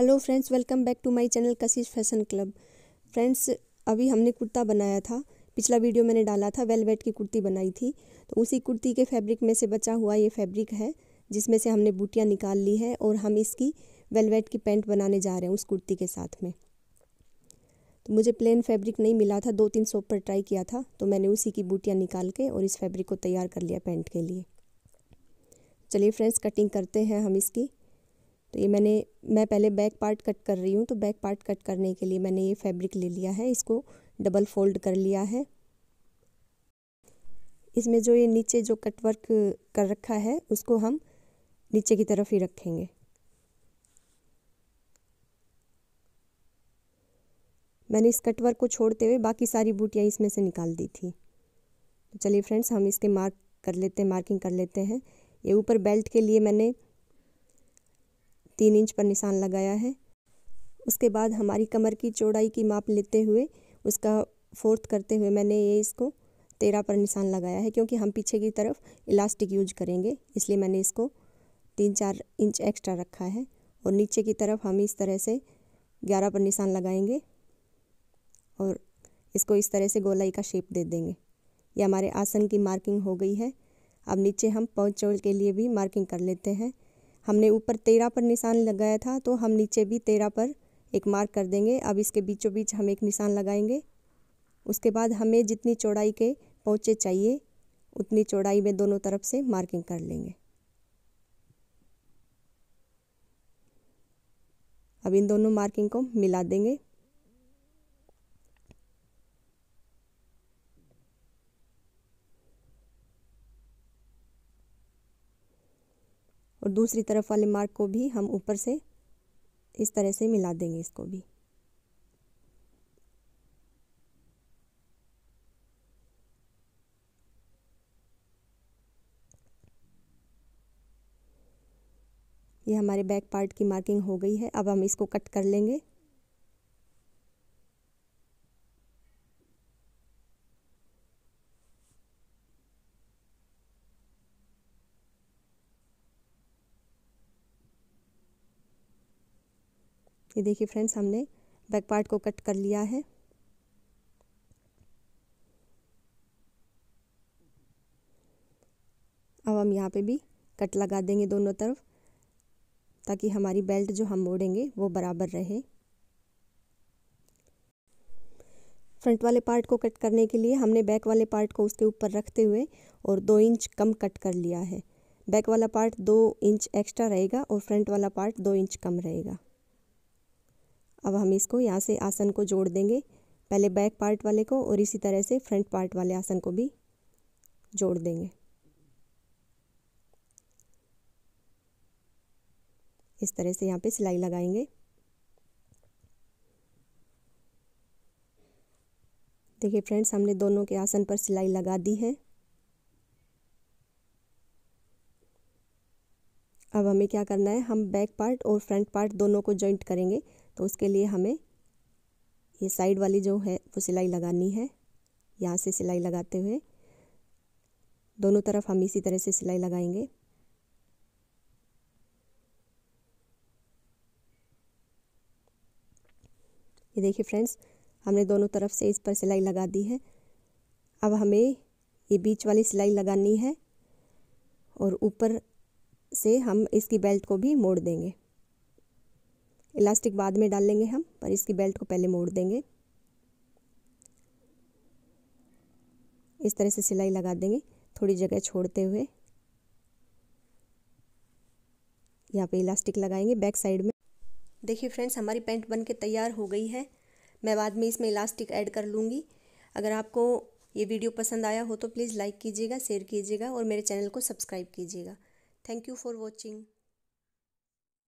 hello friends welcome back to my channel Kashish fashion club friends अभी हमने कुर्ता बनाया था पिछला वीडियो मैंने डाला था वेलवेट की कुर्ती बनाई थी तो उसी कुर्ती के फैब्रिक में से बचा हुआ ये फैब्रिक है जिसमें से हमने बूटियाँ निकाल ली है और हम इसकी वेलवेट की पैंट बनाने जा रहे हैं उस कुर्ती के साथ में तो मुझे प्लेन फैब्रिक नहीं मिला था दो तीन सौ पर ट्राई किया था तो मैंने उसी की बूटियाँ निकाल के और इस फैब्रिक को तैयार कर लिया पैंट के लिए चलिए फ्रेंड्स कटिंग करते हैं हम इसकी तो ये मैंने मैं पहले बैक पार्ट कट कर रही हूँ तो बैक पार्ट कट करने के लिए मैंने ये फैब्रिक ले लिया है इसको डबल फोल्ड कर लिया है इसमें जो ये नीचे जो कटवर्क कर रखा है उसको हम नीचे की तरफ ही रखेंगे मैंने इस कटवर्क को छोड़ते हुए बाकी सारी बूटियाँ इसमें से निकाल दी थी तो चलिए फ्रेंड्स हम इसके मार्क कर लेते हैं मार्किंग कर लेते हैं ये ऊपर बेल्ट के लिए मैंने तीन इंच पर निशान लगाया है उसके बाद हमारी कमर की चौड़ाई की माप लेते हुए उसका फोर्थ करते हुए मैंने ये इसको तेरह पर निशान लगाया है क्योंकि हम पीछे की तरफ इलास्टिक यूज करेंगे इसलिए मैंने इसको तीन चार इंच एक्स्ट्रा रखा है और नीचे की तरफ हम इस तरह से ग्यारह पर निशान लगाएंगे और इसको इस तरह से गोलाई का शेप दे देंगे ये हमारे आसन की मार्किंग हो गई है अब नीचे हम पौचौल के लिए भी मार्किंग कर लेते हैं हमने ऊपर तेरह पर निशान लगाया था तो हम नीचे भी तेरह पर एक मार्क कर देंगे अब इसके बीचों बीच हम एक निशान लगाएंगे उसके बाद हमें जितनी चौड़ाई के पहुँचे चाहिए उतनी चौड़ाई में दोनों तरफ से मार्किंग कर लेंगे अब इन दोनों मार्किंग को मिला देंगे और दूसरी तरफ वाले मार्क को भी हम ऊपर से इस तरह से मिला देंगे इसको भी ये हमारे बैक पार्ट की मार्किंग हो गई है अब हम इसको कट कर लेंगे ये देखिए फ्रेंड्स हमने बैक पार्ट को कट कर लिया है अब हम यहाँ पे भी कट लगा देंगे दोनों तरफ ताकि हमारी बेल्ट जो हम मोड़ेंगे वो बराबर रहे फ्रंट वाले पार्ट को कट करने के लिए हमने बैक वाले पार्ट को उसके ऊपर रखते हुए और दो इंच कम कट कर लिया है बैक वाला पार्ट दो इंच एक्स्ट्रा रहेगा और फ्रंट वाला पार्ट दो इंच कम रहेगा अब हम इसको यहाँ से आसन को जोड़ देंगे पहले बैक पार्ट वाले को और इसी तरह से फ्रंट पार्ट वाले आसन को भी जोड़ देंगे इस तरह से यहाँ पे सिलाई लगाएंगे देखिए फ्रेंड्स हमने दोनों के आसन पर सिलाई लगा दी है अब हमें क्या करना है हम बैक पार्ट और फ्रंट पार्ट दोनों को जॉइंट करेंगे तो उसके लिए हमें ये साइड वाली जो है वो सिलाई लगानी है यहाँ से सिलाई लगाते हुए दोनों तरफ हम इसी तरह से सिलाई लगाएंगे ये देखिए फ्रेंड्स हमने दोनों तरफ से इस पर सिलाई लगा दी है अब हमें ये बीच वाली सिलाई लगानी है और ऊपर से हम इसकी बेल्ट को भी मोड़ देंगे इलास्टिक बाद में डाल लेंगे हम पर इसकी बेल्ट को पहले मोड़ देंगे इस तरह से सिलाई लगा देंगे थोड़ी जगह छोड़ते हुए यहाँ पे इलास्टिक लगाएंगे बैक साइड में देखिए फ्रेंड्स हमारी पैंट बन के तैयार हो गई है मैं बाद में इसमें इलास्टिक ऐड कर लूँगी अगर आपको ये वीडियो पसंद आया हो तो प्लीज़ लाइक कीजिएगा शेयर कीजिएगा और मेरे चैनल को सब्सक्राइब कीजिएगा थैंक यू फॉर वॉचिंग